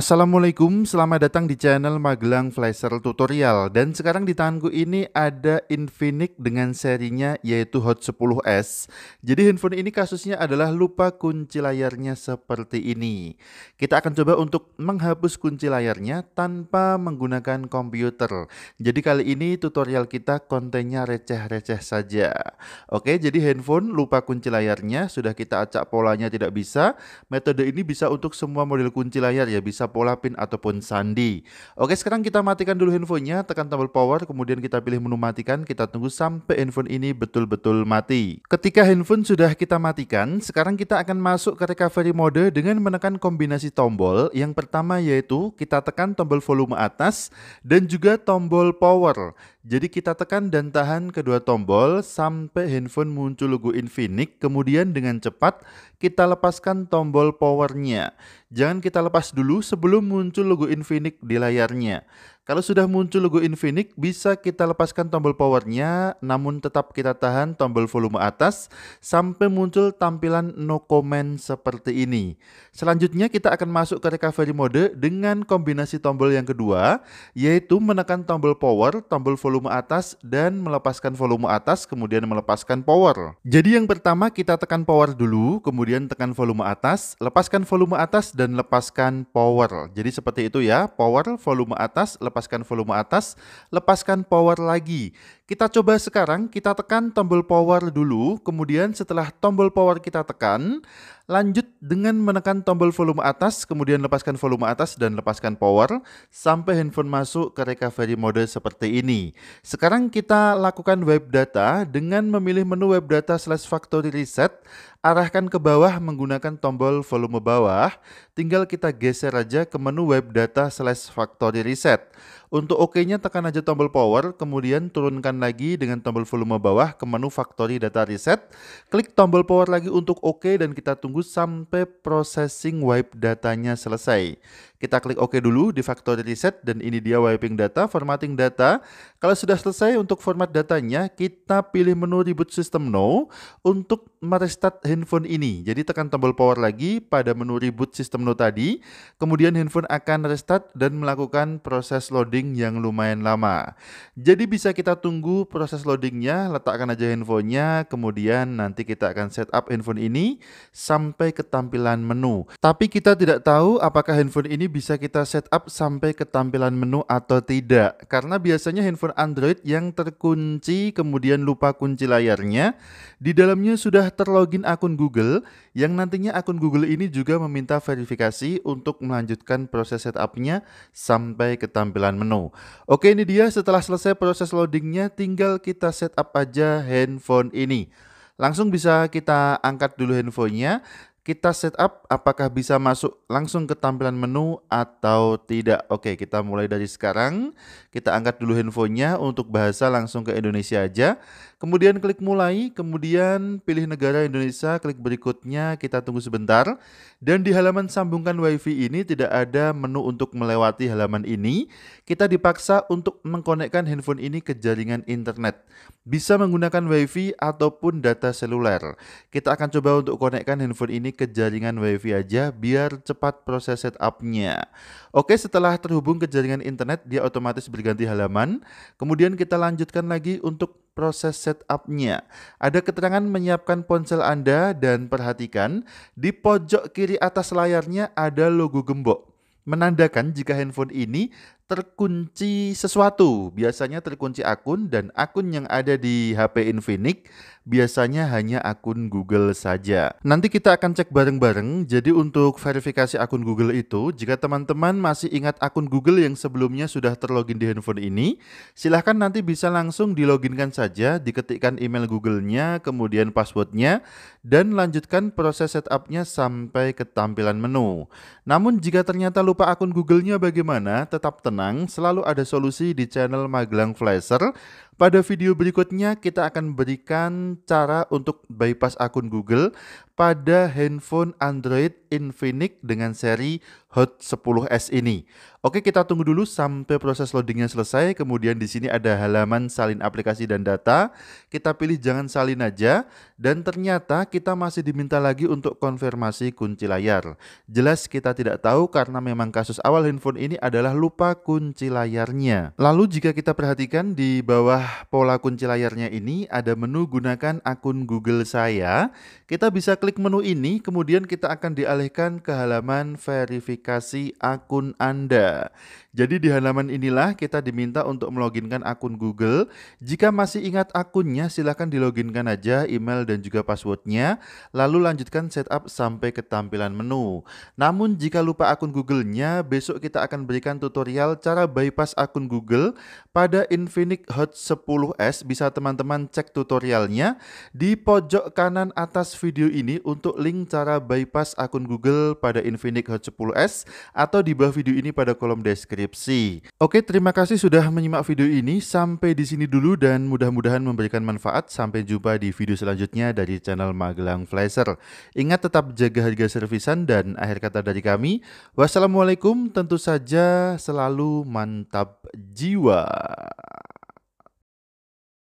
Assalamualaikum, selamat datang di channel Magelang Flasher Tutorial Dan sekarang di tanganku ini ada Infinix dengan serinya yaitu Hot 10S Jadi handphone ini kasusnya adalah lupa kunci layarnya seperti ini Kita akan coba untuk menghapus kunci layarnya tanpa menggunakan komputer Jadi kali ini tutorial kita kontennya receh-receh saja Oke, jadi handphone lupa kunci layarnya Sudah kita acak polanya tidak bisa Metode ini bisa untuk semua model kunci layar ya Bisa pola pin ataupun sandi. Oke, sekarang kita matikan dulu handphonenya, tekan tombol power, kemudian kita pilih menu matikan, kita tunggu sampai handphone ini betul-betul mati. Ketika handphone sudah kita matikan, sekarang kita akan masuk ke recovery mode dengan menekan kombinasi tombol. Yang pertama yaitu kita tekan tombol volume atas dan juga tombol power. Jadi kita tekan dan tahan kedua tombol sampai handphone muncul logo Infinix, kemudian dengan cepat kita lepaskan tombol powernya. Jangan kita lepas dulu sebelum muncul logo Infinix di layarnya. Kalau sudah muncul logo Infinix, bisa kita lepaskan tombol powernya, namun tetap kita tahan tombol volume atas sampai muncul tampilan no comment seperti ini. Selanjutnya kita akan masuk ke recovery mode dengan kombinasi tombol yang kedua, yaitu menekan tombol power, tombol volume atas, dan melepaskan volume atas, kemudian melepaskan power. Jadi yang pertama kita tekan power dulu, kemudian tekan volume atas, lepaskan volume atas, dan lepaskan power. Jadi seperti itu ya, power, volume atas, lepaskan lepaskan volume atas, lepaskan power lagi. Kita coba sekarang, kita tekan tombol power dulu, kemudian setelah tombol power kita tekan, Lanjut dengan menekan tombol volume atas, kemudian lepaskan volume atas dan lepaskan power sampai handphone masuk ke recovery mode seperti ini. Sekarang kita lakukan web data dengan memilih menu web data slash factory reset, arahkan ke bawah menggunakan tombol volume bawah, tinggal kita geser aja ke menu web data slash factory reset. Untuk OK-nya OK tekan aja tombol power, kemudian turunkan lagi dengan tombol volume bawah ke menu factory data reset, klik tombol power lagi untuk OK dan kita tunggu sampai processing wipe datanya selesai. Kita klik OK dulu di Factory Reset dan ini dia wiping data, formatting data. Kalau sudah selesai untuk format datanya, kita pilih menu Reboot System Now untuk merestart handphone ini. Jadi tekan tombol power lagi pada menu Reboot System Now tadi, kemudian handphone akan restart dan melakukan proses loading yang lumayan lama. Jadi bisa kita tunggu proses loadingnya, letakkan aja handphonenya, kemudian nanti kita akan setup handphone ini sampai ke tampilan menu. Tapi kita tidak tahu apakah handphone ini bisa kita setup sampai ke tampilan menu atau tidak. Karena biasanya handphone Android yang terkunci kemudian lupa kunci layarnya, di dalamnya sudah terlogin akun Google, yang nantinya akun Google ini juga meminta verifikasi untuk melanjutkan proses setupnya sampai ke tampilan menu. Oke ini dia setelah selesai proses loadingnya tinggal kita setup aja handphone ini. Langsung bisa kita angkat dulu handphonenya kita setup apakah bisa masuk langsung ke tampilan menu atau tidak. Oke, kita mulai dari sekarang. Kita angkat dulu handphonenya untuk bahasa langsung ke Indonesia aja. Kemudian klik mulai, kemudian pilih negara Indonesia, klik berikutnya, kita tunggu sebentar. Dan di halaman sambungkan WiFi ini tidak ada menu untuk melewati halaman ini. Kita dipaksa untuk mengkonekkan handphone ini ke jaringan internet. Bisa menggunakan WiFi ataupun data seluler. Kita akan coba untuk konekkan handphone ini ini ke jaringan WiFi aja biar cepat proses setupnya. Oke, setelah terhubung ke jaringan internet, dia otomatis berganti halaman. Kemudian kita lanjutkan lagi untuk proses setupnya. Ada keterangan menyiapkan ponsel Anda dan perhatikan di pojok kiri atas layarnya ada logo gembok menandakan jika handphone ini terkunci sesuatu. Biasanya terkunci akun dan akun yang ada di HP Infinix biasanya hanya akun Google saja. Nanti kita akan cek bareng-bareng. Jadi untuk verifikasi akun Google itu, jika teman-teman masih ingat akun Google yang sebelumnya sudah terlogin di handphone ini, silahkan nanti bisa langsung diloginkan saja, diketikkan email Google-nya, kemudian passwordnya, dan lanjutkan proses setupnya sampai ke tampilan menu. Namun jika ternyata lupa akun Google-nya bagaimana, tetap tenang tenang, selalu ada solusi di channel Magelang Flasher. Pada video berikutnya kita akan berikan cara untuk bypass akun Google pada handphone Android Infinix dengan seri Hot 10S ini. Oke, kita tunggu dulu sampai proses loadingnya selesai. Kemudian di sini ada halaman salin aplikasi dan data. Kita pilih jangan salin aja. Dan ternyata kita masih diminta lagi untuk konfirmasi kunci layar. Jelas kita tidak tahu karena memang kasus awal handphone ini adalah lupa kunci layarnya. Lalu jika kita perhatikan di bawah pola kunci layarnya ini ada menu gunakan akun Google saya. Kita bisa klik klik menu ini, kemudian kita akan dialihkan ke halaman verifikasi akun Anda. Jadi di halaman inilah kita diminta untuk meloginkan akun Google. Jika masih ingat akunnya, silakan diloginkan aja email dan juga passwordnya, lalu lanjutkan setup sampai ke tampilan menu. Namun jika lupa akun Google-nya, besok kita akan berikan tutorial cara bypass akun Google pada Infinix Hot 10S. Bisa teman-teman cek tutorialnya di pojok kanan atas video ini untuk link cara bypass akun Google pada Infinix Hot 10s atau di bawah video ini pada kolom deskripsi. Oke, terima kasih sudah menyimak video ini. Sampai di sini dulu dan mudah-mudahan memberikan manfaat. Sampai jumpa di video selanjutnya dari channel Magelang Flasher. Ingat tetap jaga harga servisan dan akhir kata dari kami. Wassalamualaikum, tentu saja selalu mantap jiwa.